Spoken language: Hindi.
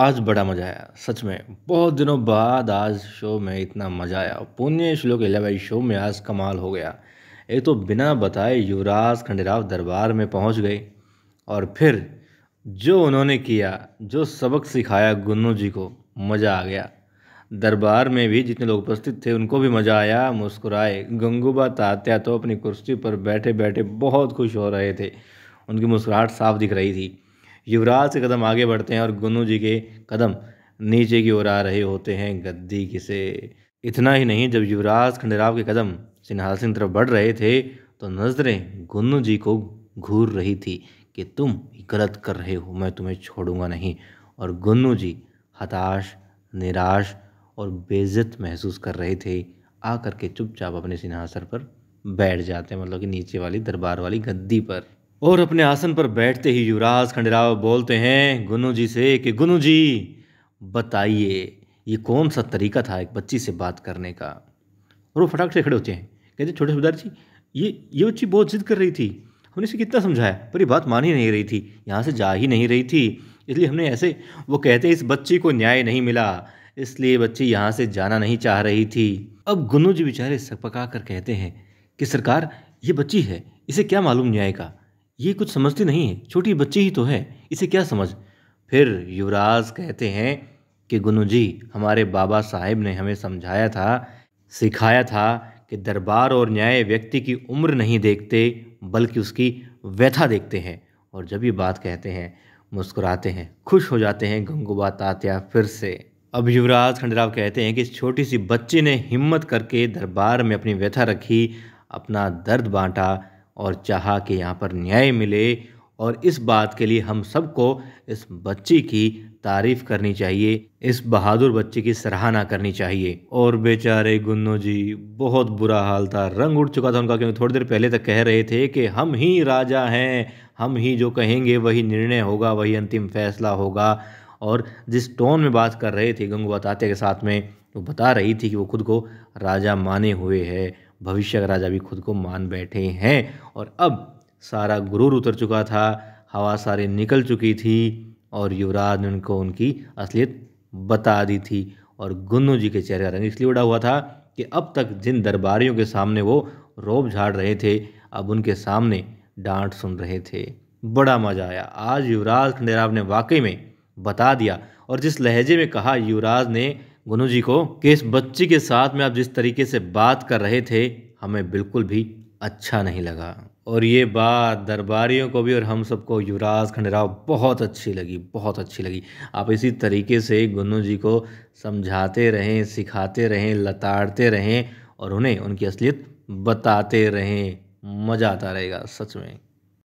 आज बड़ा मज़ा आया सच में बहुत दिनों बाद आज शो में इतना मज़ा आया पुण्य श्लोक इलावाई शो में आज कमाल हो गया ये तो बिना बताए युवराज खंडेराव दरबार में पहुंच गए और फिर जो उन्होंने किया जो सबक सिखाया गुन्नू जी को मज़ा आ गया दरबार में भी जितने लोग उपस्थित थे उनको भी मज़ा आया मुस्कुराए गंगूबा तात्या तो अपनी कुर्सी पर बैठे बैठे बहुत खुश हो रहे थे उनकी मुस्कुराहट साफ दिख रही थी युवराज के कदम आगे बढ़ते हैं और गुनू जी के कदम नीचे की ओर आ रहे होते हैं गद्दी की से इतना ही नहीं जब युवराज खंडेराव के कदम सिंहासन तरफ बढ़ रहे थे तो नजरें गुन्नू जी को घूर रही थी कि तुम गलत कर रहे हो मैं तुम्हें छोड़ूंगा नहीं और गुन्नू जी हताश निराश और बेज़त महसूस कर रहे थे आकर के चुपचाप अपने सिंहासन पर बैठ जाते हैं मतलब कि नीचे वाली दरबार वाली गद्दी पर और अपने आसन पर बैठते ही युवराज खंडराव बोलते हैं गुनू जी से कि गुनू जी बताइए ये कौन सा तरीका था एक बच्ची से बात करने का और वो फटाक से खड़े होते हैं कहते छोटे सरदार जी ये ये बच्ची बहुत जिद कर रही थी हमने इसे कितना समझाया पर ये बात मान ही नहीं रही थी यहाँ से जा ही नहीं रही थी इसलिए हमने ऐसे वो कहते इस बच्ची को न्याय नहीं मिला इसलिए बच्ची यहाँ से जाना नहीं चाह रही थी अब गुनू जी बेचारे सक पका कर कहते हैं कि सरकार ये बच्ची है इसे क्या मालूम न्याय का ये कुछ समझती नहीं है छोटी बच्ची ही तो है इसे क्या समझ फिर युवराज कहते हैं कि गुनु जी हमारे बाबा साहेब ने हमें समझाया था सिखाया था कि दरबार और न्याय व्यक्ति की उम्र नहीं देखते बल्कि उसकी व्यथा देखते हैं और जब ये बात कहते हैं मुस्कुराते हैं खुश हो जाते हैं गंगूबा तात्या फिर से अब युवराज खंडराव कहते हैं कि इस छोटी सी बच्ची ने हिम्मत करके दरबार में अपनी व्यथा रखी अपना दर्द बांटा और चाहा कि यहाँ पर न्याय मिले और इस बात के लिए हम सबको इस बच्ची की तारीफ करनी चाहिए इस बहादुर बच्चे की सराहना करनी चाहिए और बेचारे गुन्नो जी बहुत बुरा हाल था रंग उड़ चुका था उनका क्योंकि थोड़ी देर पहले तक कह रहे थे कि हम ही राजा हैं हम ही जो कहेंगे वही निर्णय होगा वही अंतिम फैसला होगा और जिस टोन में बात कर रहे थे गंगू बताते के साथ में वो बता रही थी कि वो खुद को राजा माने हुए है भविष्य का राजा भी खुद को मान बैठे हैं और अब सारा गुरूर उतर चुका था हवा सारे निकल चुकी थी और युवराज ने उनको उनकी असलियत बता दी थी और गुन्नू जी के चेहरे रंग इसलिए उड़ा हुआ था कि अब तक जिन दरबारियों के सामने वो रोब झाड़ रहे थे अब उनके सामने डांट सुन रहे थे बड़ा मज़ा आया आज युवराज खंडेराव ने वाकई में बता दिया और जिस लहजे में कहा युवराज ने गुनू जी को कि इस बच्ची के साथ में आप जिस तरीके से बात कर रहे थे हमें बिल्कुल भी अच्छा नहीं लगा और ये बात दरबारियों को भी और हम सबको युवराज खंडेराव बहुत अच्छी लगी बहुत अच्छी लगी आप इसी तरीके से गुन्नू जी को समझाते रहें सिखाते रहें लताड़ते रहें और उन्हें उनकी असलियत बताते रहें मज़ा आता रहेगा सच में